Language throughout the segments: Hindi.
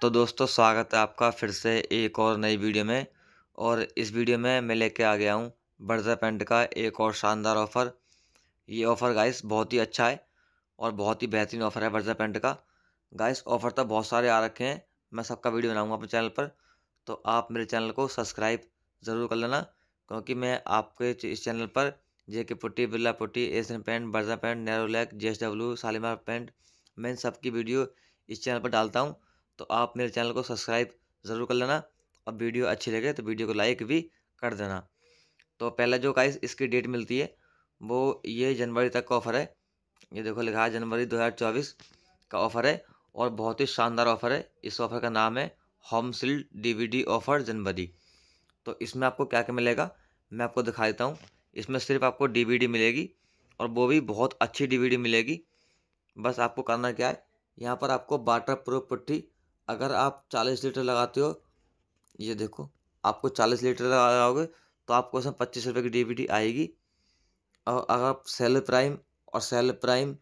तो दोस्तों स्वागत है आपका फिर से एक और नई वीडियो में और इस वीडियो में मैं लेके आ गया हूँ बर्जा पेंट का एक और शानदार ऑफ़र ये ऑफ़र गाइस बहुत ही अच्छा है और बहुत ही बेहतरीन ऑफ़र है बर्जा पेंट का गाइस ऑफ़र तो बहुत सारे आ रखे हैं मैं सबका वीडियो बनाऊँगा अपने चैनल पर तो आप मेरे चैनल को सब्सक्राइब ज़रूर कर लेना क्योंकि मैं आपके इस चैनल पर J K putty Birla putty Asian paint Berger paint Nerolac J S W Shalimar paint मैं इन सबकी वीडियो इस चैनल पर डालता हूँ तो आप मेरे चैनल को सब्सक्राइब ज़रूर कर लेना और वीडियो अच्छी लगे तो वीडियो को लाइक भी कर देना तो पहला जो गाइस इसकी डेट मिलती है वो ये जनवरी तक का ऑफ़र है ये देखो लिखा है जनवरी 2024 का ऑफ़र है और बहुत ही शानदार ऑफ़र है इस ऑफ़र का नाम है होम सील्ड डी ऑफ़र जनवरी तो इसमें आपको क्या क्या मिलेगा मैं आपको दिखा देता हूँ इसमें सिर्फ आपको डी मिलेगी और वो भी बहुत अच्छी डी मिलेगी बस आपको करना क्या है यहाँ पर आपको वाटर प्रूफ पुट्टी अगर आप चालीस लीटर लगाते हो ये देखो आपको चालीस लीटर लगाओगे तो आपको उसमें पच्चीस रुपये की डीबीटी आएगी और अगर आप सेल प्राइम और सेल प्राइम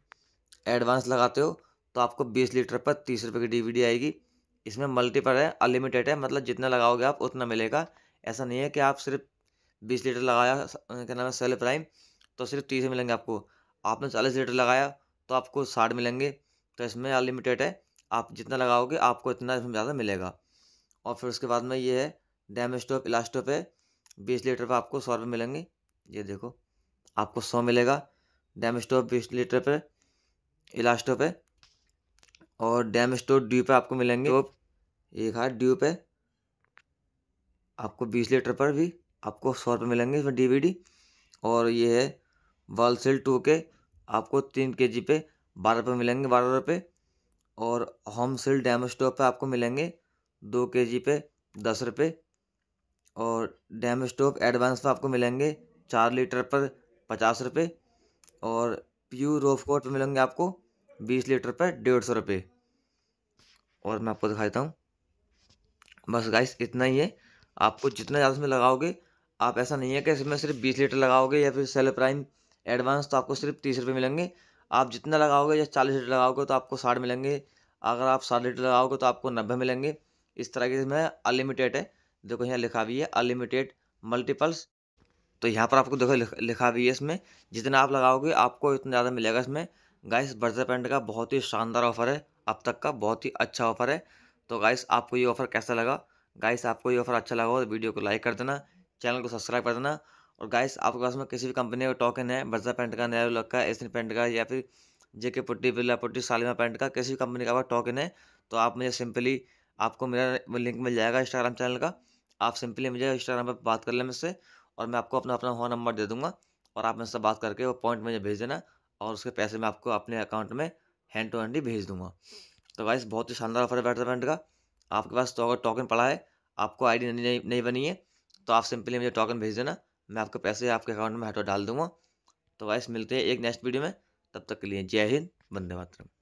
एडवांस लगाते हो तो आपको बीस लीटर पर तीस रुपये की डीबीटी आएगी इसमें मल्टीपल है अनलिमिटेड है मतलब जितना लगाओगे आप उतना मिलेगा ऐसा नहीं है कि आप सिर्फ बीस लीटर लगाया क्या नाम है सेल प्राइम तो सिर्फ तीस मिलेंगे आपको आपने चालीस लीटर लगाया तो आपको साठ मिलेंगे तो इसमें अनलिमिटेड है आप जितना लगाओगे आपको इतना ज़्यादा मिलेगा और फिर उसके बाद में ये है डैम स्टोव इलास्टो पे बीस लीटर पर आपको सौ रुपये मिलेंगे ये देखो आपको सौ मिलेगा डैम स्टोव बीस लीटर पे इलास्टो पे और डैम स्टोव ड्यू पे आपको मिलेंगे तो एक हाथ ड्यू पे आपको बीस लीटर पर भी आपको सौ रुपये मिलेंगे इसमें डीवीडी और ये है सेल टू के आपको तीन के जी पे बारह रुपये मिलेंगे बारह रुपये और होम सेल डैम स्टोव पे आपको मिलेंगे दो के जी पे दस रुपये और डैम स्टोव एडवांस पर आपको मिलेंगे चार लीटर पर पचास रुपये और प्यू रोफ कोट पर मिलेंगे आपको बीस लीटर पर डेढ़ सौ रुपये और मैं आपको दिखा देता हूँ बस गाइस इतना ही है आपको जितना ज़्यादा इसमें लगाओगे आप ऐसा नहीं है कि इसमें सिर्फ बीस लीटर लगाओगे या फिर सेल प्राइम एडवांस तो आपको सिर्फ तीस रुपये मिलेंगे आप जितना लगाओगे या चालीस लीटर लगाओगे तो आपको साठ मिलेंगे अगर आप साठ लीटर लगाओगे तो आपको नब्बे मिलेंगे इस तरह के इसमें अनलिमिटेड है देखो यहाँ लिखा भी है अनलिमिटेड मल्टीपल्स तो यहाँ पर आपको देखो लिखा भी है इसमें जितना आप लगाओगे आपको इतना ज़्यादा मिलेगा इसमें गाइस बर्जर पेंट का बहुत ही शानदार ऑफर है अब तक का बहुत ही अच्छा ऑफर है तो गाइस आपको ये ऑफर कैसा लगा गाइस आपको ये ऑफर अच्छा लगा हो तो वीडियो को लाइक कर देना चैनल को सब्सक्राइब कर देना और गाइस आपके पास में किसी भी कंपनी का टोकन है बर्जा पेंट का नया लग का एसिन पेंट का या फिर JK putty Birla putty Shalimar paint का किसी भी कंपनी का आपका टोकन है तो आप मुझे सिंपली आपको मेरा लिंक मिल जाएगा इंस्टाग्राम चैनल का आप सिंपली मुझे इंस्टाग्राम पर बात कर लें मुझसे और मैं आपको अपना अपना फ़ोन नंबर दे दूँगा और आप मुझसे बात करके वो पॉइंट मुझे भेज देना और उसके पैसे मैं आपको अपने अकाउंट में हैंड टू हैंड ही भेज दूँगा तो गाइस बहुत ही शानदार ऑफर है बैटर पेंट का आपके पास तो अगर टोकन पड़ा है आपको आईडी नहीं नहीं बनी है तो आप सिंपली मुझे टोकन भेज देना मैं आपको पैसे आपके अकाउंट में हटो डाल दूंगा तो वाइस मिलते हैं एक नेक्स्ट वीडियो में तब तक के लिए जय हिंद वंदे मातरम